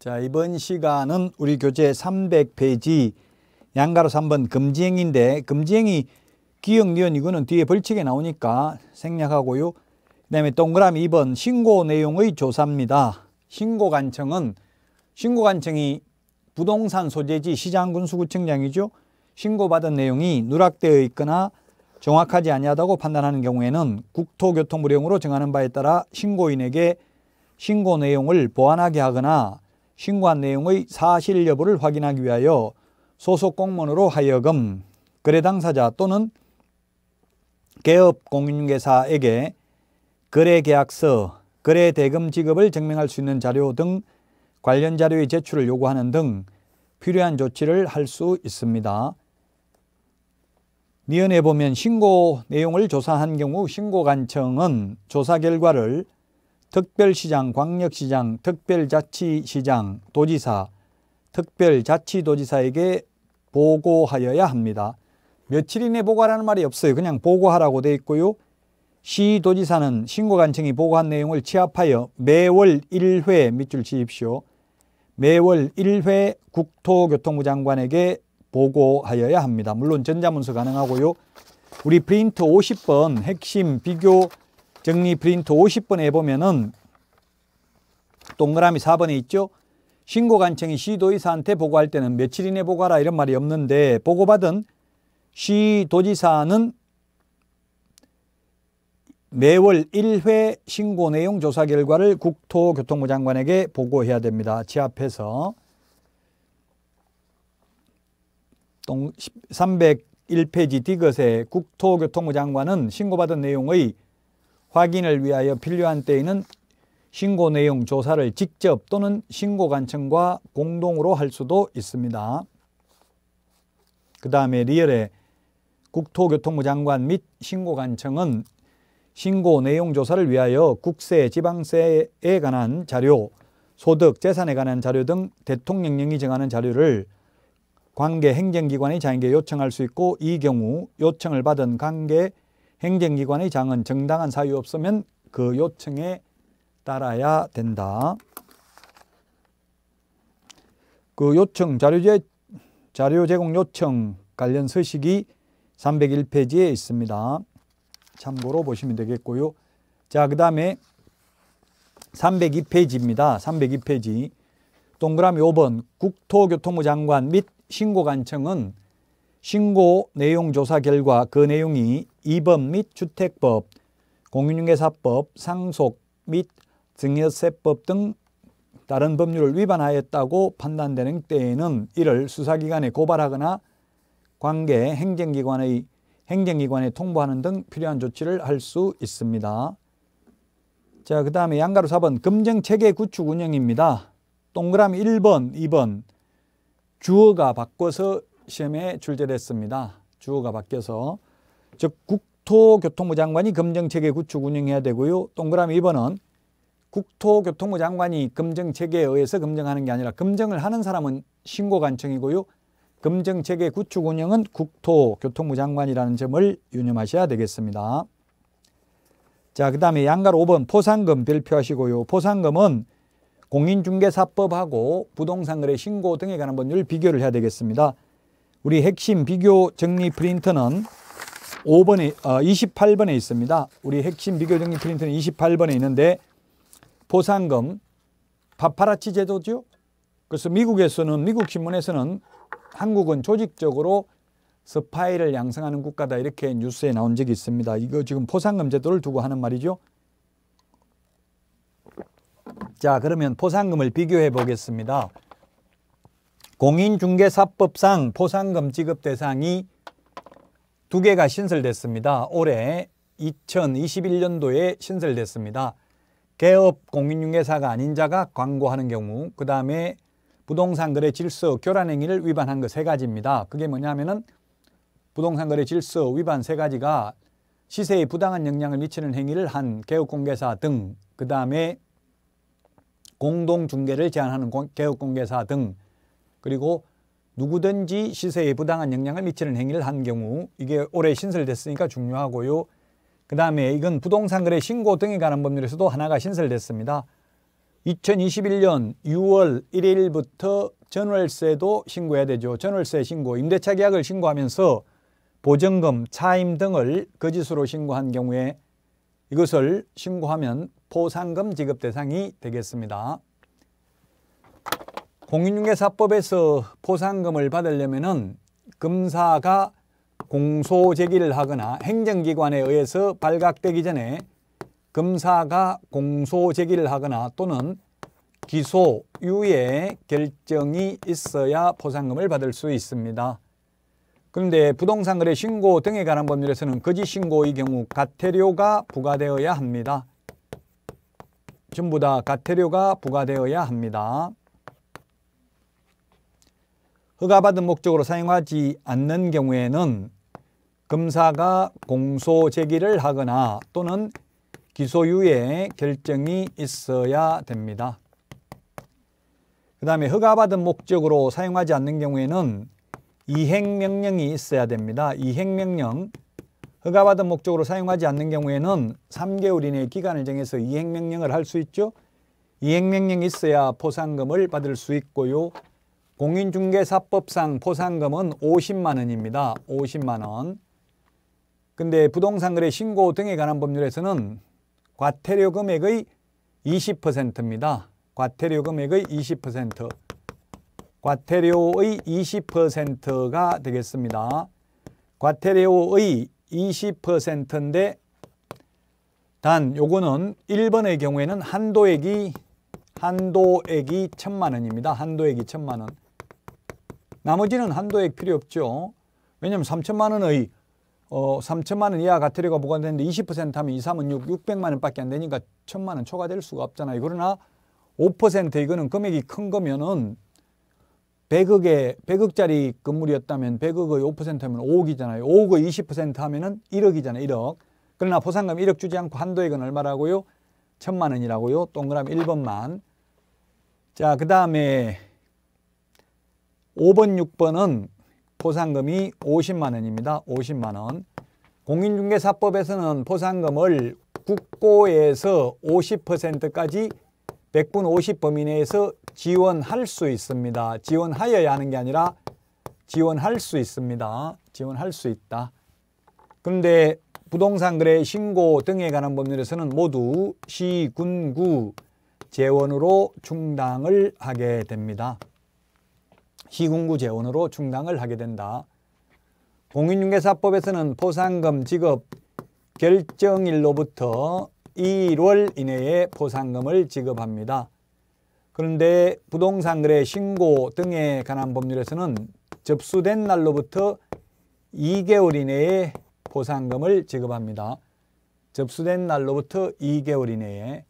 자, 이번 시간은 우리 교재 300페이지 양가로 3번 금지행인데 금지행이 기억, 니언 이거는 뒤에 벌칙에 나오니까 생략하고요. 그 다음에 동그라미 2번 신고 내용의 조사입니다. 신고 관청은 신고 관청이 부동산 소재지 시장군수구청장이죠. 신고받은 내용이 누락되어 있거나 정확하지 아니하다고 판단하는 경우에는 국토교통부령으로 정하는 바에 따라 신고인에게 신고 내용을 보완하게 하거나 신고한 내용의 사실 여부를 확인하기 위하여 소속 공무원으로 하여금 거래 당사자 또는 개업 공인중개사에게 거래 계약서, 거래 대금 지급을 증명할 수 있는 자료 등 관련 자료의 제출을 요구하는 등 필요한 조치를 할 수 있습니다. 니은에 보면 신고 내용을 조사한 경우 신고관청은 조사 결과를 특별시장, 광역시장, 특별자치시장, 도지사, 특별자치도지사에게 보고하여야 합니다. 며칠 이내 보고하라는 말이 없어요. 그냥 보고하라고 돼 있고요. 시도지사는 신고관청이 보고한 내용을 취합하여 매월 1회 밑줄 치십시오. 매월 1회 국토교통부 장관에게 보고하여야 합니다. 물론 전자문서 가능하고요. 우리 프린트 50번 핵심 비교 정리 프린트 50번에 보면은 동그라미 4번에 있죠. 신고 간청이 시도지사한테 보고할 때는 며칠 이내 보고하라 이런 말이 없는데 보고받은 시도지사는 매월 1회 신고 내용 조사 결과를 국토교통부 장관에게 보고해야 됩니다. 지압해서 301페이지 디귿에 국토교통부 장관은 신고받은 내용의 확인을 위하여 필요한 때에는 신고 내용 조사를 직접 또는 신고관청과 공동으로 할 수도 있습니다. 그 다음에 리얼의 국토교통부 장관 및 신고관청은 신고 내용 조사를 위하여 국세, 지방세에 관한 자료, 소득, 재산에 관한 자료 등 대통령령이 정하는 자료를 관계 행정기관의 자인계 요청할 수 있고 이 경우 요청을 받은 관계 행정기관의 장은 정당한 사유 없으면 그 요청에 따라야 된다. 그 요청 자료제 자료 제공 요청 관련 서식이 301페이지에 있습니다. 참고로 보시면 되겠고요. 자, 그다음에 302페이지입니다. 302페이지. 동그라미 5번 국토교통부 장관 및 신고관청은 신고 내용 조사 결과 그 내용이 이법 및 주택법, 공인중개사법, 상속 및 증여세법 등 다른 법률을 위반하였다고 판단되는 때에는 이를 수사기관에 고발하거나 관계 행정기관의 행정기관에 통보하는 등 필요한 조치를 할 수 있습니다. 자, 그 다음에 양가로 4번 금정체계 구축 운영입니다. 동그라미 1번, 2번 주어가 바꿔서 시험에 출제됐습니다. 주어가 바뀌어서 즉 국토교통부 장관이 검정체계 구축 운영해야 되고요. 동그라미 2번은 국토교통부 장관이 검정체계에 의해서 검증하는게 아니라 검증을 하는 사람은 신고관청이고요. 검정체계 구축 운영은 국토교통부 장관이라는 점을 유념하셔야 되겠습니다. 자, 그 다음에 양가로 5번 포상금 별표하시고요. 포상금은 공인중개사법하고 부동산거래 신고 등에 관한 법률 비교를 해야 되겠습니다. 우리 핵심 비교 정리 프린트는 5번에 어, 28번에 있습니다. 우리 핵심 비교정리 프린트는 28번에 있는데 보상금 파파라치 제도죠. 그래서 미국에서는 미국 신문에서는 한국은 조직적으로 스파이를 양성하는 국가다 이렇게 뉴스에 나온 적이 있습니다. 이거 지금 포상금 제도를 두고 하는 말이죠. 자 그러면 포상금을 비교해 보겠습니다. 공인중개사법상 포상금 지급 대상이 두 개가 신설됐습니다. 올해 2021년도에 신설됐습니다. 개업 공인중개사가 아닌 자가 광고하는 경우 그 다음에 부동산 거래 질서 교란 행위를 위반한 것 세 가지입니다. 그게 뭐냐면은 부동산 거래 질서 위반 세 가지가 시세에 부당한 영향을 미치는 행위를 한 개업공개사 등그 다음에 공동중개를 제한하는 개업공개사 등 그리고 누구든지 시세에 부당한 영향을 미치는 행위를 한 경우 이게 올해 신설됐으니까 중요하고요. 그 다음에 이건 부동산 거래 신고 등에 관한 법률에서도 하나가 신설됐습니다. 2021년 6월 1일부터 전월세도 신고해야 되죠. 전월세 신고, 임대차 계약을 신고하면서 보증금, 차임 등을 거짓으로 신고한 경우에 이것을 신고하면 포상금 지급 대상이 되겠습니다. 공인중개사법에서 포상금을 받으려면 은 금사가 공소 제기를 하거나 행정기관에 의해서 발각되기 전에 금사가 공소 제기를 하거나 또는 기소, 유예 결정이 있어야 포상금을 받을 수 있습니다. 그런데 부동산 거래 신고 등에 관한 법률에서는 거짓 신고의 경우 가태료가 부과되어야 합니다. 전부 다 가태료가 부과되어야 합니다. 허가받은 목적으로 사용하지 않는 경우에는 검사가 공소 제기를 하거나 또는 기소유예 결정이 있어야 됩니다. 그 다음에 허가받은 목적으로 사용하지 않는 경우에는 이행명령이 있어야 됩니다. 이행명령 허가받은 목적으로 사용하지 않는 경우에는 3개월 이내 기간을 정해서 이행명령을 할 수 있죠. 이행명령이 있어야 포상금을 받을 수 있고요. 공인중개사법상 포상금은 50만 원입니다. 50만 원. 근데 부동산 거래 신고 등에 관한 법률에서는 과태료 금액의 20%입니다. 과태료 금액의 20%. 과태료의 20%가 되겠습니다. 과태료의 20%인데 단 요거는 1번의 경우에는 한도액이 한도액이 1 0 0 0만 원입니다. 한도액이 1 0 0 0만 원. 나머지는 한도액 필요 없죠. 왜냐하면 3천만 원의 어, 3천만 원 이하 과태료가 보관되는데 20% 하면 2, 3은 6, 600만 원밖에 안 되니까 천만 원 초과될 수가 없잖아요. 그러나 5% 이거는 금액이 큰 거면은 100억에 100억짜리 건물이었다면 100억의 5%하면 5억이잖아요. 5억의 20% 하면은 1억이잖아요. 1억. 그러나 보상금 1억 주지 않고 한도액은 얼마라고요? 천만 원이라고요. 동그라미 1번만. 자, 그다음에 5번, 6번은 포상금이 50만 원입니다. 50만 원. 공인중개사법에서는 포상금을 국고에서 50%까지 100분 50 범위 내에서 지원할 수 있습니다. 지원하여야 하는 게 아니라 지원할 수 있습니다. 지원할 수 있다. 근데 부동산 거래 신고 등에 관한 법률에서는 모두 시, 군, 구 재원으로 충당을 하게 됩니다. 희군구 재원으로 충당을 하게 된다. 공인중개사법에서는 포상금 지급 결정일로부터 1월 이내에 포상금을 지급합니다. 그런데 부동산 거래 신고 등에 관한 법률에서는 접수된 날로부터 2개월 이내에 보상금을 지급합니다. 접수된 날로부터 2개월 이내에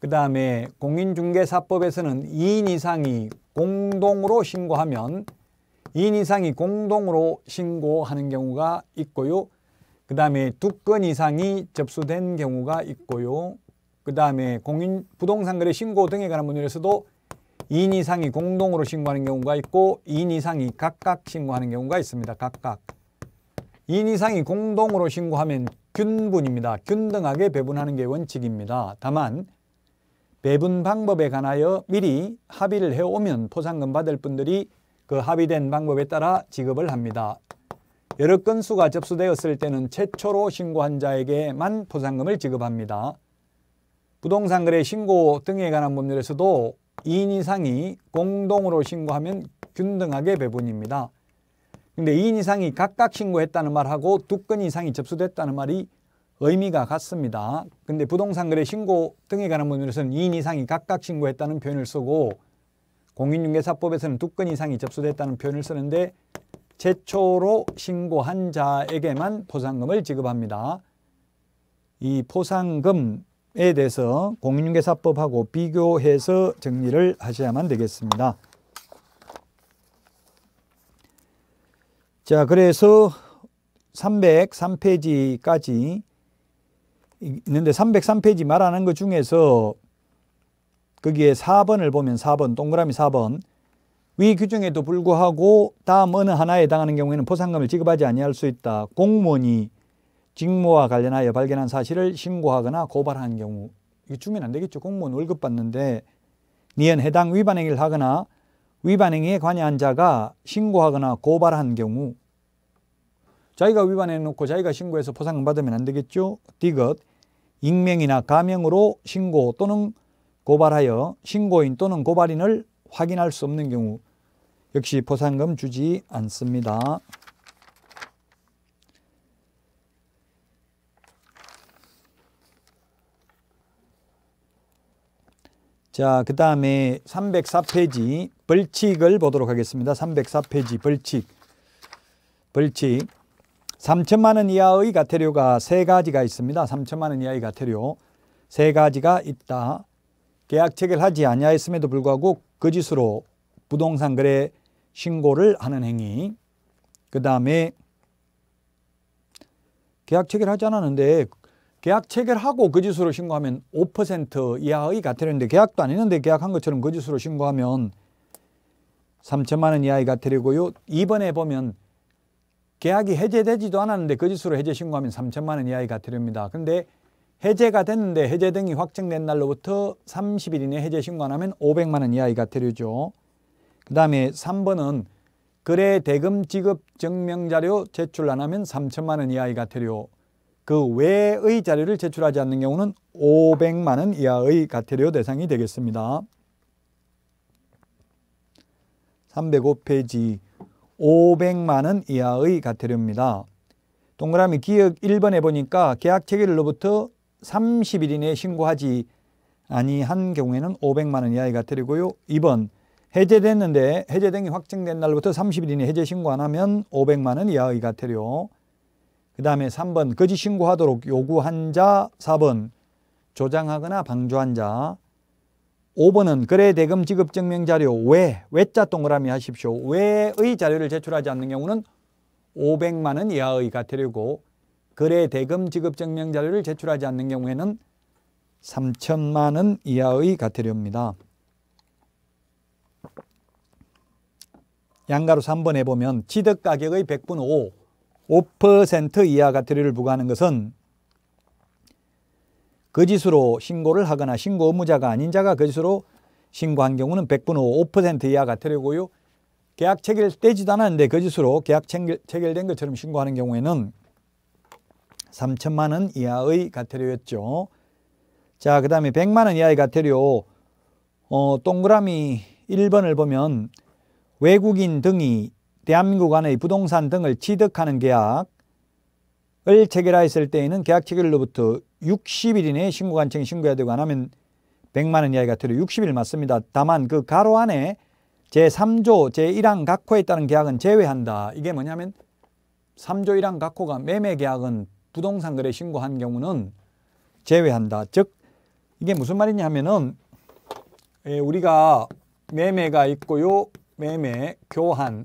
그 다음에 공인중개사법에서는 2인 이상이 공동으로 신고하면 2인 이상이 공동으로 신고하는 경우가 있고요. 그 다음에 두 건 이상이 접수된 경우가 있고요. 그 다음에 공인 부동산 거래 신고 등에 관한 문제에서도 2인 이상이 공동으로 신고하는 경우가 있고 2인 이상이 각각 신고하는 경우가 있습니다. 각각. 2인 이상이 공동으로 신고하면 균분입니다. 균등하게 배분하는 게 원칙입니다. 다만 배분 방법에 관하여 미리 합의를 해오면 포상금 받을 분들이 그 합의된 방법에 따라 지급을 합니다. 여러 건수가 접수되었을 때는 최초로 신고한 자에게만 포상금을 지급합니다. 부동산 거래 신고 등에 관한 법률에서도 2인 이상이 공동으로 신고하면 균등하게 배분입니다. 근데 2인 이상이 각각 신고했다는 말하고 두 건 이상이 접수됐다는 말이 의미가 같습니다. 근데 부동산 거래 신고 등에 관한 법률에서는 2인 이상이 각각 신고했다는 표현을 쓰고 공인중개사법에서는 두 건 이상이 접수됐다는 표현을 쓰는데 최초로 신고한 자에게만 포상금을 지급합니다. 이 포상금에 대해서 공인중개사법하고 비교해서 정리를 하셔야만 되겠습니다. 자, 그래서 303페이지까지 있는데 303페이지 말하는 것 중에서 거기에 4번을 보면 4번 동그라미 4번 위 규정에도 불구하고 다음 어느 하나에 해당하는 경우에는 포상금을 지급하지 아니할 수 있다. 공무원이 직무와 관련하여 발견한 사실을 신고하거나 고발한 경우 이거 주면 안 되겠죠. 공무원 월급 받는데 니은 해당 위반 행위를 하거나 위반 행위에 관여한 자가 신고하거나 고발한 경우 자기가 위반해 놓고 자기가 신고해서 포상금 받으면 안 되겠죠. 디귿 익명이나 가명으로 신고 또는 고발하여 신고인 또는 고발인을 확인할 수 없는 경우 역시 보상금 주지 않습니다. 자, 그 다음에 304페이지 벌칙을 보도록 하겠습니다. 304페이지 벌칙. 벌칙. 3천만 원 이하의 과태료가세 가지가 있습니다. 3천만 원 이하의 가태료 세 가지가 있다. 계약 체결하지 아니하였음에도 불구하고 거짓으로 그 부동산 거래 신고를 하는 행위. 그 다음에 계약 체결하지 않았는데 계약 체결하고 거짓으로 그 신고하면 5% 이하의 가태료인데 계약도 안 했는데 계약한 것처럼 거짓으로 그 신고하면 3천만 원 이하의 가태료고요. 2번에 보면 계약이 해제되지도 않았는데 거짓으로 그 해제 신고하면 3천만 원 이하의 과태료입니다. 근데 해제가 됐는데 해제 등이 확정된 날로부터 30일 이내 해제 신고 안 하면 500만 원 이하의 과태료죠. 그 다음에 3번은 거래 대금 지급 증명 자료 제출 안 하면 3천만 원 이하의 과태료 그 외의 자료를 제출하지 않는 경우는 500만 원 이하의 과태료 대상이 되겠습니다. 305페이지 500만 원 이하의 과태료입니다. 동그라미 기역 1번에 보니까 계약 체결로부터 30일 이내에 신고하지 아니한 경우에는 500만 원 이하의 과태료고요. 2번 해제됐는데 해제된이 확정된 날부터 30일 이내 해제 신고 안 하면 500만 원 이하의 과태료. 그 다음에 3번 거짓 신고하도록 요구한 자 4번 조장하거나 방조한 자 5번은 거래대금 지급증명자료 외, 외자 동그라미 하십시오. 외의 자료를 제출하지 않는 경우는 500만 원 이하의 과태료고 거래대금 지급증명자료를 제출하지 않는 경우에는 3천만 원 이하의 과태료입니다. 양가로 3번 해보면 취득가격의 100분 5, 5% 이하 과태료를 부과하는 것은 거짓으로 그 신고를 하거나 신고 의무자가 아닌 자가 거짓으로 그 신고한 경우는 100분의 5% 이하가 되려고요. 계약 체결 떼지도 않았는데 거짓으로 그 계약 체결, 된 것처럼 신고하는 경우에는 3천만 원 이하의 가태료였죠. 자, 그 다음에 100만 원 이하의 가태료 어, 동그라미 1번을 보면 외국인 등이 대한민국 안의 부동산 등을 취득하는 계약 을 체결하였을 때에는 계약 체결로부터 60일 이내에 신고 간청에 신고해야 되고 안 하면 100만 원 이하가 들어 60일 맞습니다. 다만 그 가로 안에 제3조 제1항 각호에 따른 계약은 제외한다. 이게 뭐냐면 3조 1항 각호가 매매 계약은 부동산 거래 신고한 경우는 제외한다. 즉 이게 무슨 말이냐 하면은 예, 우리가 매매가 있고요. 매매, 교환,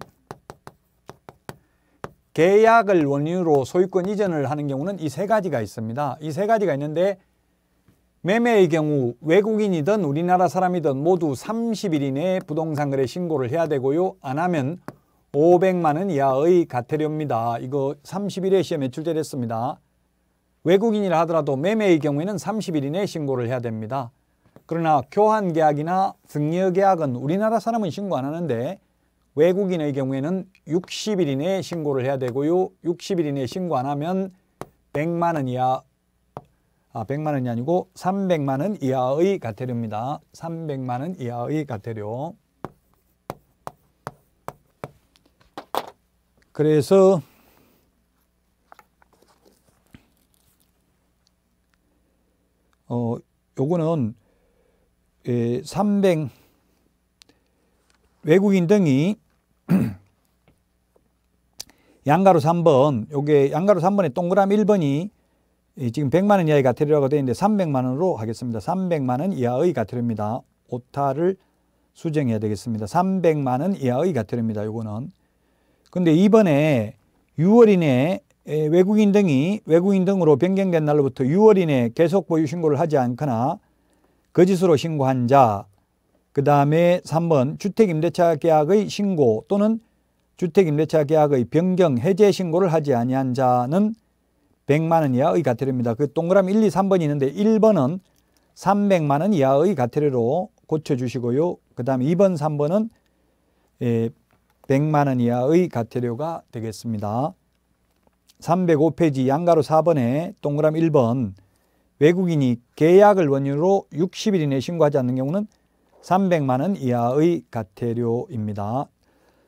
계약을 원인으로 소유권 이전을 하는 경우는 이 세 가지가 있습니다. 이 세 가지가 있는데 매매의 경우 외국인이든 우리나라 사람이든 모두 30일 이내에 부동산 거래 신고를 해야 되고요. 안 하면 500만 원 이하의 과태료입니다. 이거 30일에 시험에 출제됐습니다. 외국인이라 하더라도 매매의 경우에는 30일 이내에 신고를 해야 됩니다. 그러나 교환 계약이나 증여 계약은 우리나라 사람은 신고 안 하는데 외국인의 경우에는 60일 이내에 신고를 해야 되고요. 60일 이내에 신고 안 하면 100만 원 이하 아, 100만 원이 아니고 300만 원 이하의 과태료입니다. 300만 원 이하의 과태료. 그래서 어 요거는 예, 300 외국인 등이 양가로 3번, 요게 양가로 3번에 동그라미 1번이 지금 100만 원 이하의 가태료라고 되어 있는데 300만 원으로 하겠습니다. 300만 원 이하의 가태료입니다. 오타를 수정해야 되겠습니다. 300만 원 이하의 가태료입니다. 요거는. 근데 이번에 6월인에 외국인 등이 외국인 등으로 변경된 날로부터 6월인에 계속 보유 신고를 하지 않거나 거짓으로 신고한 자그 다음에 3번 주택임대차 계약의 신고 또는 주택임대차 계약의 변경 해제 신고를 하지 아니한 자는 100만 원 이하의 과태료입니다. 그 동그라미 1, 2, 3번이 있는데 1번은 300만 원 이하의 과태료로 고쳐주시고요. 그 다음에 2번, 3번은 100만 예, 원 이하의 과태료가 되겠습니다. 305페이지 양가로 4번에 동그라미 1번 외국인이 계약을 원인으로 60일 이내 신고하지 않는 경우는 300만 원 이하의 과태료입니다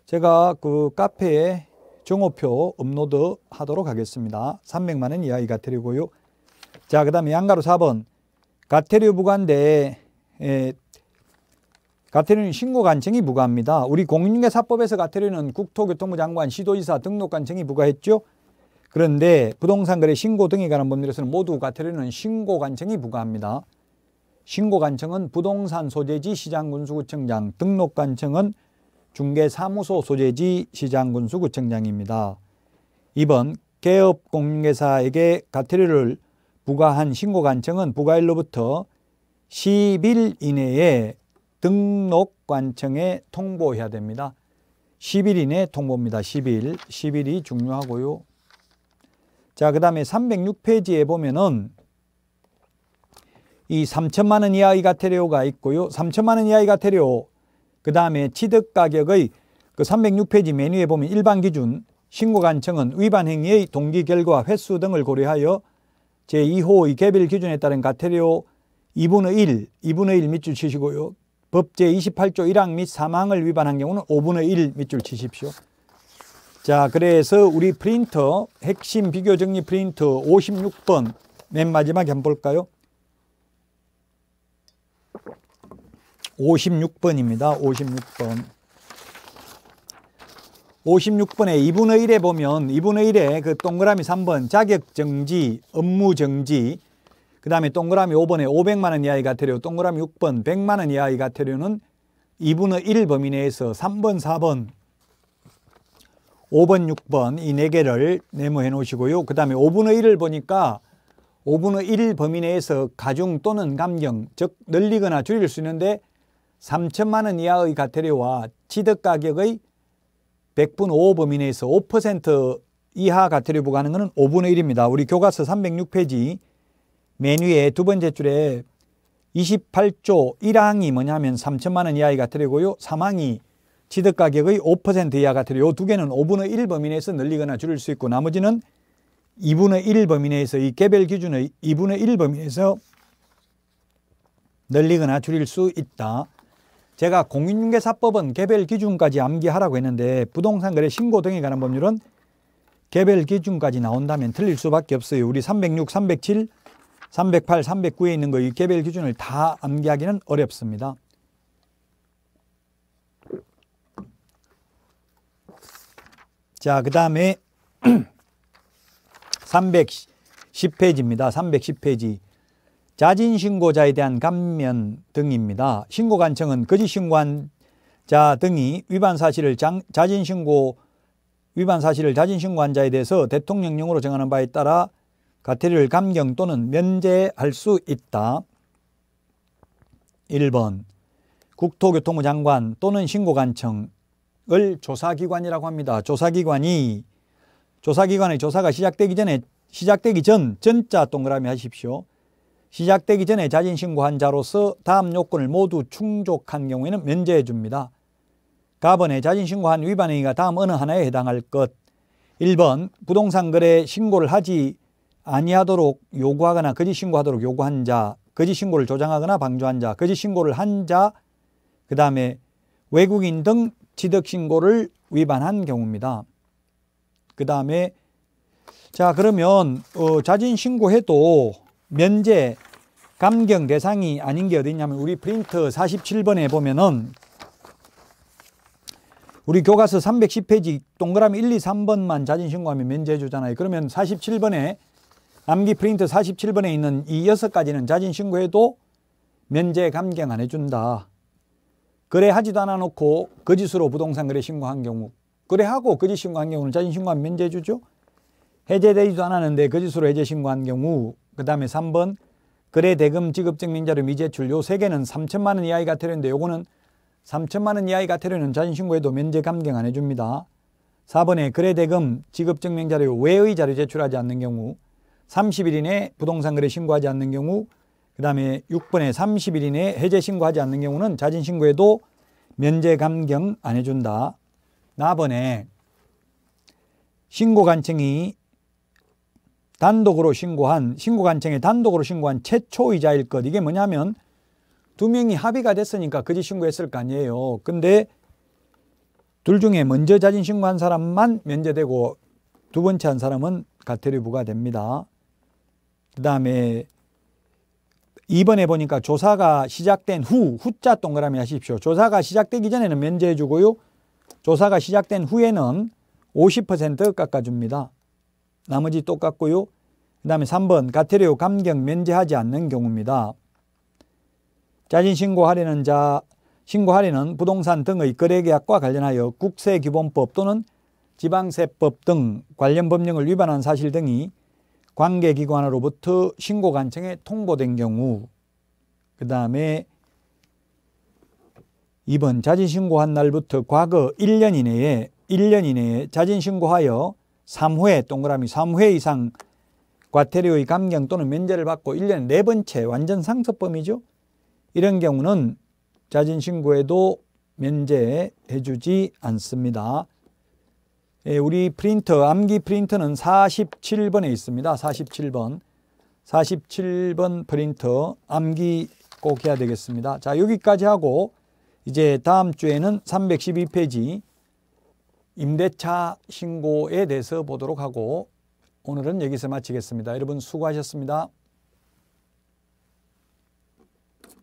제가 그 카페에 종호표 업로드 하도록 하겠습니다. 300만 원 이하의 가태료고요. 자, 그 다음에 양가로 4번 가태료 부과인데 에, 예, 가태료는 신고 간청이 부과합니다. 우리 공인중개사법에서 가태료는 국토교통부 장관, 시도지사 등록 간청이 부과했죠. 그런데 부동산 거래 신고 등에 관한 법률에서는 모두 가태료는 신고 간청이 부과합니다. 신고관청은 부동산 소재지 시장군수구청장, 등록관청은 중개사무소 소재지 시장군수구청장입니다. 이번 개업공인회사에게 가태료를 부과한 신고관청은 부과일로부터 10일 이내에 등록관청에 통보해야 됩니다. 10일 이내 통보입니다. 10일. 10일이 중요하고요. 자, 그 다음에 306페이지에 보면은 이 3천만 원 이하의 가테리오가 있고요. 3천만 원 이하의 가테리오 그 다음에 취득 가격의 그 306페이지 메뉴에 보면 일반 기준 신고간청은 위반 행위의 동기 결과 횟수 등을 고려하여 제2호의 개별 기준에 따른 가테리오 2분의 1, 2분의 1 밑줄 치시고요. 법 제28조 1항 및 사망을 위반한 경우는 5분의 1 밑줄 치십시오. 자, 그래서 우리 프린터 핵심 비교 정리 프린터 56번 맨 마지막에 한번 볼까요? 56번입니다. 56번. 56번에 2분의 1에 보면 2분의 1에 그 동그라미 3번 자격정지, 업무정지 그 다음에 동그라미 5번에 500만원 이하의 과태료 동그라미 6번 100만원 이하의 과태료는 2분의 1 범위 내에서 3번, 4번, 5번, 6번 이 4개를 네모해 놓으시고요. 그 다음에 5분의 1을 보니까 5분의 1 범위 내에서 가중 또는 감경 즉 늘리거나 줄일 수 있는데 3천만 원 이하의 과태료와 취득 가격의 100분 5 범위 내에서 5% 이하 과태료 부과하는 것은 5분의 1입니다. 우리 교과서 306페이지 맨 위에 두 번째 줄에 28조 1항이 뭐냐면 3천만 원 이하의 과태료고요. 3항이 취득 가격의 5% 이하 과태료 두 개는 5분의 1 범위 내에서 늘리거나 줄일 수 있고 나머지는 2분의 1 범위 내에서 이 개별 기준의 2분의 1 범위 내에서 늘리거나 줄일 수 있다. 제가 공인중개사법은 개별 기준까지 암기하라고 했는데 부동산 거래 신고 등에 관한 법률은 개별 기준까지 나온다면 틀릴 수밖에 없어요. 우리 306, 307, 308, 309에 있는 거 이 개별 기준을 다 암기하기는 어렵습니다. 자, 그 다음에 310페이지입니다. 310페이지. 자진신고자에 대한 감면 등입니다. 신고관청은 거짓 신고한 자 등이 위반 사실을 장, 자진신고 위반 사실을 자진신고한 자에 대해서 대통령령으로 정하는 바에 따라 과태료를 감경 또는 면제할 수 있다. 1번 국토교통부 장관 또는 신고관청을 조사기관이라고 합니다. 조사기관이 조사기관의 조사가 시작되기 전에 시작되기 전 전자 동그라미 하십시오. 시작되기 전에 자진신고한자로서 다음 요건을 모두 충족한 경우에는 면제해 줍니다. 가번에 자진신고한 위반행위가 다음 어느 하나에 해당할 것 1번 부동산 거래 신고를 하지 아니하도록 요구하거나 거짓 신고하도록 요구한 자 거짓 신고를 조장하거나 방조한 자 거짓 신고를 한자그 다음에 외국인 등 취득 신고를 위반한 경우입니다. 그 다음에 자 그러면 어, 자진 신고해도 면제 감경 대상이 아닌 게 어디 있냐면 우리 프린트 47번에 보면은 우리 교과서 310페이지 동그라미 1, 2, 3번만 자진 신고하면 면제해 주잖아요. 그러면 47번에 암기 프린트 47번에 있는 이 6가지는 자진 신고해도 면제 감경 안 해준다. 거래하지도 않아 놓고 거짓으로 부동산 거래 신고한 경우 거래하고 거짓 신고한 경우는 자진 신고하면 면제해 주죠. 해제되지도 않았는데 거짓으로 해제 신고한 경우 그 다음에 3번 거래 대금 지급 증명자료 미제출 요세 개는 3천만 원 이하의 과태료인데 요거는 3천만 원 이하의 과태료는 자진신고에도 면제 감경 안 해줍니다. 4번에 거래 대금 지급 증명자료 외의 자료 제출하지 않는 경우 30일 이내 부동산 거래 신고하지 않는 경우 그 다음에 6번에 30일 이내 해제 신고하지 않는 경우는 자진신고에도 면제 감경 안 해준다. 4번에 신고 간청이 단독으로 신고한 신고관청에 단독으로 신고한 최초이자일 것 이게 뭐냐면 두 명이 합의가 됐으니까 그짓 신고했을 거 아니에요. 근데 둘 중에 먼저 자진 신고한 사람만 면제되고 두 번째 한 사람은 가태료 부과됩니다. 그 다음에 이번에 보니까 조사가 시작된 후, 후자 동그라미 하십시오. 조사가 시작되기 전에는 면제해주고요. 조사가 시작된 후에는 50% 깎아줍니다. 나머지 똑같고요. 그 다음에 3번 가태료 감경 면제하지 않는 경우입니다. 자진신고하려는 자, 신고하려는 부동산 등의 거래계약과 관련하여 국세기본법 또는 지방세법 등 관련 법령을 위반한 사실 등이 관계기관으로부터 신고관청에 통보된 경우 그 다음에 2번 자진신고한 날부터 과거 1년 이내에 1년 이내에 자진신고하여 3회 동그라미 3회 이상 과태료의 감경 또는 면제를 받고 1년에 4 번째 완전 상습범이죠. 이런 경우는 자진신고에도 면제해 주지 않습니다. 예, 우리 프린터, 암기 프린터는 47번에 있습니다. 47번. 47번 프린터 암기 꼭 해야 되겠습니다. 자, 여기까지 하고 이제 다음 주에는 312페이지 임대차 신고에 대해서 보도록 하고 오늘은 여기서 마치겠습니다. 여러분 수고하셨습니다.